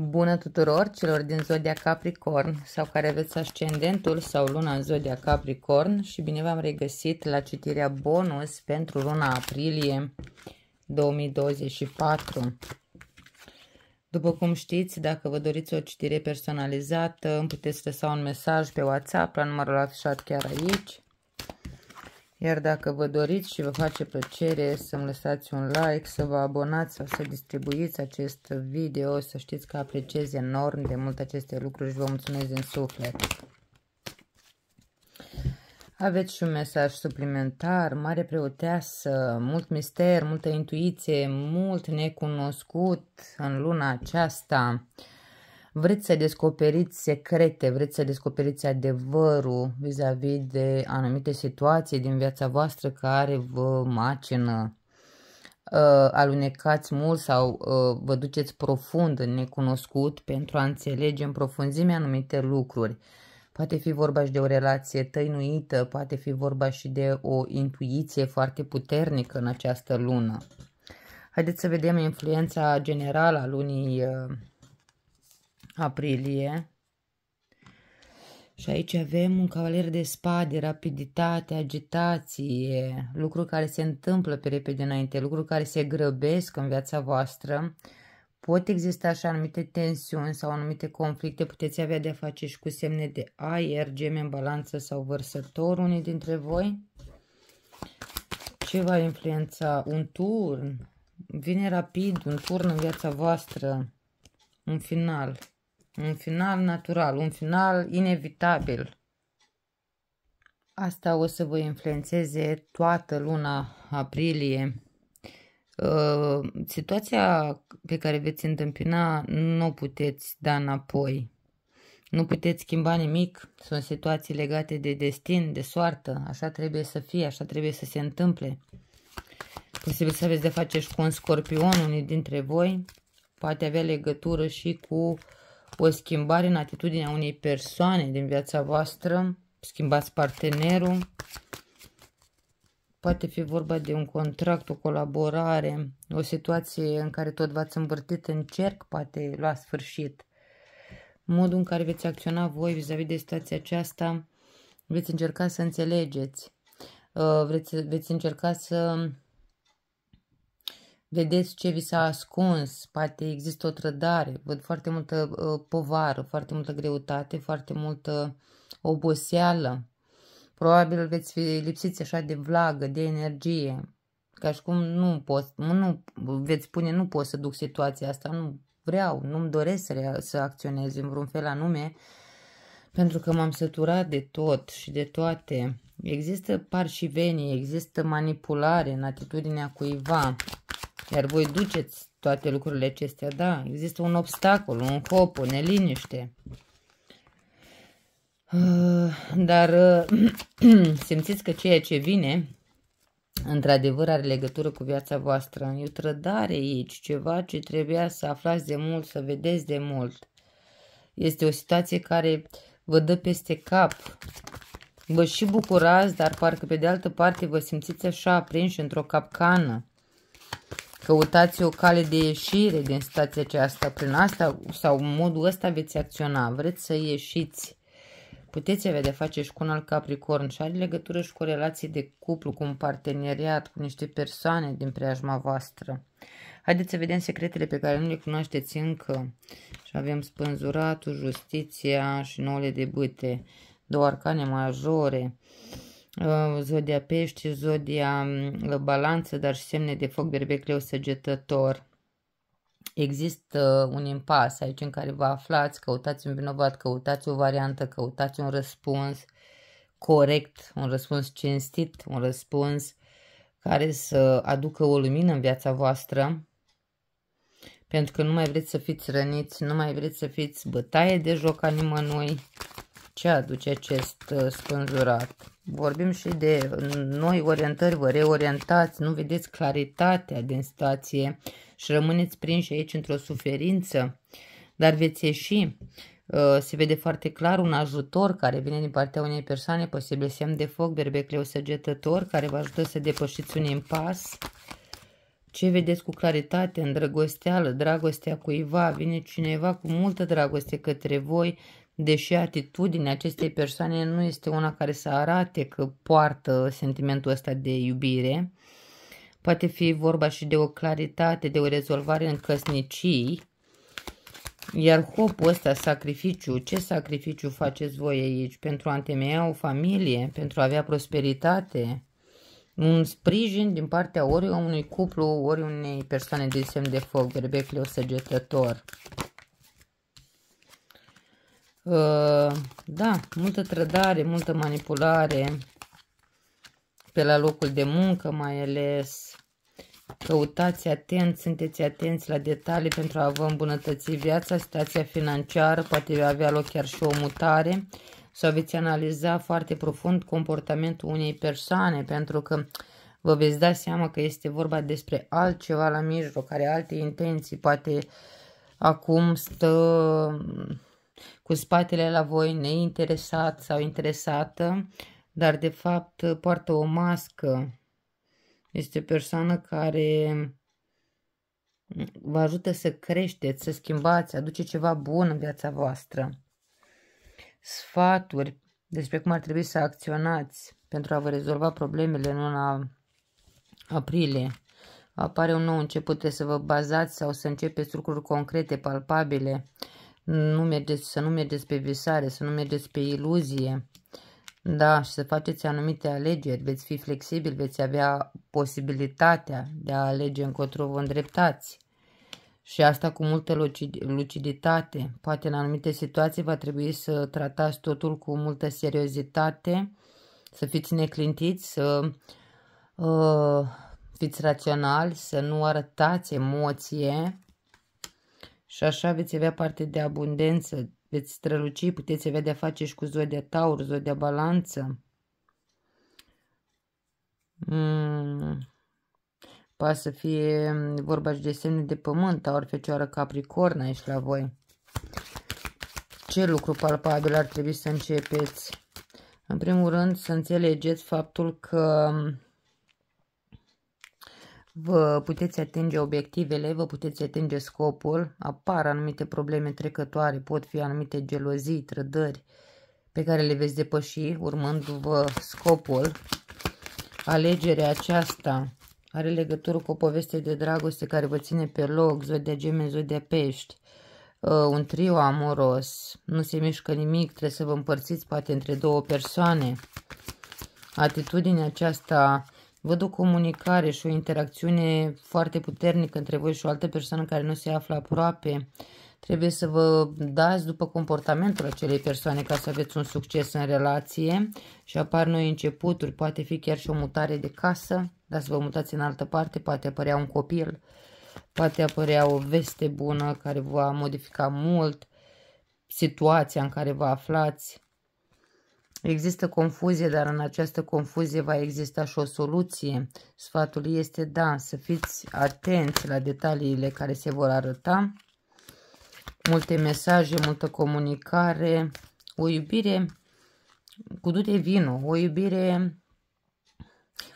Bună tuturor celor din Zodia Capricorn sau care aveți ascendentul sau luna în Zodia Capricorn și bine v-am regăsit la citirea bonus pentru luna aprilie 2024. După cum știți, dacă vă doriți o citire personalizată, îmi puteți lăsa un mesaj pe WhatsApp la numărul afișat chiar aici iar dacă vă doriți și vă face plăcere să-mi lăsați un like, să vă abonați sau să distribuiți acest video, să știți că apreciez enorm de mult aceste lucruri și vă mulțumesc din suflet. Aveți și un mesaj suplimentar, mare preoteasă, mult mister, multă intuiție, mult necunoscut în luna aceasta vreți să descoperiți secrete, vreți să descoperiți adevărul vis-a-vis -vis de anumite situații din viața voastră care vă macină, uh, alunecați mult sau uh, vă duceți profund în necunoscut pentru a înțelege în profunzime anumite lucruri. Poate fi vorba și de o relație tăinuită, poate fi vorba și de o intuiție foarte puternică în această lună. Haideți să vedem influența generală a lunii uh, aprilie. Și aici avem un cavaler de spade, rapiditate, agitație, lucruri care se întâmplă pe repede înainte, lucruri care se grăbesc în viața voastră. Pot exista așa anumite tensiuni sau anumite conflicte, puteți avea de-a face și cu semne de aer, geme în balanță sau vărsător unii dintre voi. Ce va influența? Un turn. Vine rapid un turn în viața voastră. Un final. Un final natural, un final inevitabil. Asta o să vă influențeze toată luna aprilie. Uh, situația pe care veți întâmpina nu o puteți da înapoi. Nu puteți schimba nimic, sunt situații legate de destin, de soartă, așa trebuie să fie, așa trebuie să se întâmple. Posibil să aveți de face și cu un scorpion, unii dintre voi, poate avea legătură și cu o schimbare în atitudinea unei persoane din viața voastră, schimbați partenerul, poate fi vorba de un contract, o colaborare, o situație în care tot v-ați învârtit în cerc, poate la sfârșit. Modul în care veți acționa voi vis-a-vis -vis de situația aceasta, veți încerca să înțelegeți, uh, veți, veți încerca să vedeți ce vi s-a ascuns, poate există o trădare, văd foarte multă uh, povară, foarte multă greutate, foarte multă oboseală. Probabil veți fi lipsiți așa de vlagă, de energie, ca și cum nu pot, nu, veți spune nu pot să duc situația asta, nu vreau, nu-mi doresc să, rea, să acționez în vreun fel anume, pentru că m-am săturat de tot și de toate. Există parșivenii, există manipulare în atitudinea cuiva, iar voi duceți toate lucrurile acestea. Da, există un obstacol, un hop, o neliniște. Ah, dar ah, simțiți că ceea ce vine, într-adevăr, are legătură cu viața voastră. E o trădare aici, ceva ce trebuia să aflați de mult, să vedeți de mult. Este o situație care vă dă peste cap. Vă și bucurați, dar parcă pe de altă parte vă simțiți așa aprinși într-o capcană. Căutați o cale de ieșire din situația aceasta. Prin asta sau modul ăsta veți acționa. Vreți să ieșiți. Puteți avea de face și cu un alt capricorn și are legătură și cu relații de cuplu, cu un parteneriat, cu niște persoane din preajma voastră. Haideți să vedem secretele pe care nu le cunoașteți încă. Și avem spânzuratul, justiția și nouăle de bâte. Două arcane majore. Uh, zodia pești, zodia mm, balanță, dar și semne de foc, berbec, leu, săgetător. Există uh, un impas aici în care vă aflați, căutați un vinovat, căutați o variantă, căutați un răspuns corect, un răspuns cinstit, un răspuns care să aducă o lumină în viața voastră, pentru că nu mai vreți să fiți răniți, nu mai vreți să fiți bătaie de joc a nimănui. Ce aduce acest uh, spânzurat? Vorbim și de noi orientări, vă reorientați, nu vedeți claritatea din situație și rămâneți prinși aici într-o suferință, dar veți ieși. Uh, se vede foarte clar un ajutor care vine din partea unei persoane, posibil semn de foc, berbecleu săgetător, care vă ajută să depășiți un impas. Ce vedeți cu claritate, îndrăgosteală, dragostea cuiva, vine cineva cu multă dragoste către voi, deși atitudinea acestei persoane nu este una care să arate că poartă sentimentul ăsta de iubire, poate fi vorba și de o claritate, de o rezolvare în căsnicii, iar hopul ăsta, sacrificiu, ce sacrificiu faceți voi aici pentru a întemeia o familie, pentru a avea prosperitate, un sprijin din partea ori unui cuplu, ori unei persoane de semn de foc, verbecle, o săgetător. Uh, da, multă trădare, multă manipulare pe la locul de muncă mai ales. Căutați atent, sunteți atenți la detalii pentru a vă îmbunătăți viața, situația financiară, poate avea loc chiar și o mutare sau veți analiza foarte profund comportamentul unei persoane pentru că vă veți da seama că este vorba despre altceva la mijloc, care alte intenții, poate acum stă cu spatele la voi, neinteresat sau interesată, dar de fapt poartă o mască. Este o persoană care vă ajută să creșteți, să schimbați, aduce ceva bun în viața voastră. Sfaturi despre cum ar trebui să acționați pentru a vă rezolva problemele în luna aprilie. Apare un nou început, să vă bazați sau să începeți lucruri concrete, palpabile nu mergeți, să nu mergeți pe visare, să nu mergeți pe iluzie, da, și să faceți anumite alegeri, veți fi flexibil veți avea posibilitatea de a alege încotro vă îndreptați. Și asta cu multă luciditate. Poate în anumite situații va trebui să tratați totul cu multă seriozitate, să fiți neclintiți, să uh, fiți raționali, să nu arătați emoție, și așa veți avea parte de abundență, veți străluci, puteți avea de-a face și cu zodia taur, zodia balanță. Mm. Poate să fie mm, vorba și de semne de pământ, taur, fecioară capricorn aici la voi. Ce lucru palpabil ar trebui să începeți? În primul rând să înțelegeți faptul că mm, vă puteți atinge obiectivele, vă puteți atinge scopul, apar anumite probleme trecătoare, pot fi anumite gelozii, trădări pe care le veți depăși urmându-vă scopul. Alegerea aceasta are legătură cu o poveste de dragoste care vă ține pe loc, zodia gemeni, zodia pești, uh, un trio amoros, nu se mișcă nimic, trebuie să vă împărțiți poate între două persoane. Atitudinea aceasta Văd o comunicare și o interacțiune foarte puternică între voi și o altă persoană care nu se află aproape. Trebuie să vă dați după comportamentul acelei persoane ca să aveți un succes în relație și apar noi începuturi, poate fi chiar și o mutare de casă, dar să vă mutați în altă parte, poate apărea un copil, poate apărea o veste bună care va modifica mult situația în care vă aflați, Există confuzie, dar în această confuzie va exista și o soluție. Sfatul este, da, să fiți atenți la detaliile care se vor arăta. Multe mesaje, multă comunicare, o iubire cu dute vino, o iubire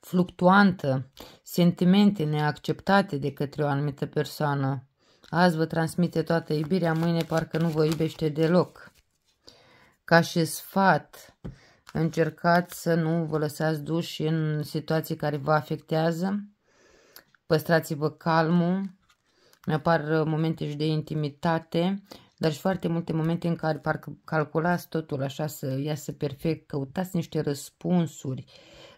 fluctuantă, sentimente neacceptate de către o anumită persoană. Azi vă transmite toată iubirea, mâine parcă nu vă iubește deloc ca și sfat, încercați să nu vă lăsați duși în situații care vă afectează, păstrați-vă calmul, apar uh, momente și de intimitate, dar și foarte multe momente în care parcă calculați totul așa să iasă perfect, căutați niște răspunsuri,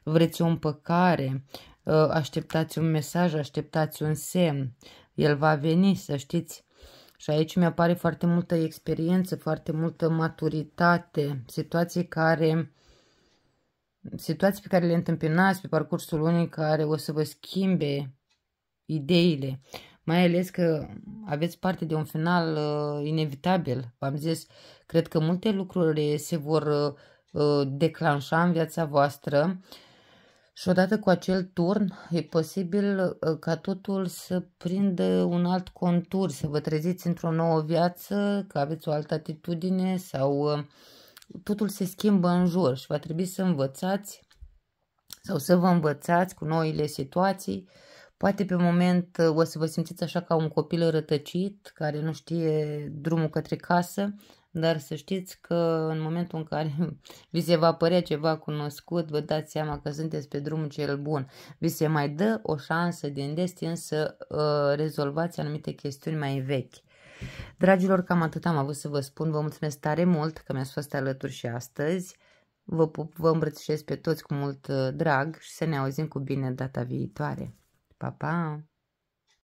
vreți o împăcare, uh, așteptați un mesaj, așteptați un semn, el va veni, să știți, și aici mi apare foarte multă experiență, foarte multă maturitate, situații care situații pe care le întâmpinați pe parcursul unei care o să vă schimbe ideile. Mai ales că aveți parte de un final uh, inevitabil. V-am zis, cred că multe lucruri se vor uh, declanșa în viața voastră uh, și odată cu acel turn, e posibil uh, ca totul să prindă un alt contur, să vă treziți într-o nouă viață, că aveți o altă atitudine sau uh, totul se schimbă în jur și va trebui să învățați sau să vă învățați cu noile situații. Poate pe moment uh, o să vă simțiți așa ca un copil rătăcit care nu știe drumul către casă, dar să știți că în momentul în care vi se va părea ceva cunoscut, vă dați seama că sunteți pe drumul cel bun. Vi se mai dă o șansă din destin să uh, rezolvați anumite chestiuni mai vechi. Dragilor, cam atât am avut să vă spun. Vă mulțumesc tare mult că mi-ați fost alături și astăzi. Vă pup, vă îmbrățișez pe toți cu mult ă, drag și să ne auzim cu bine data viitoare. Pa, pa!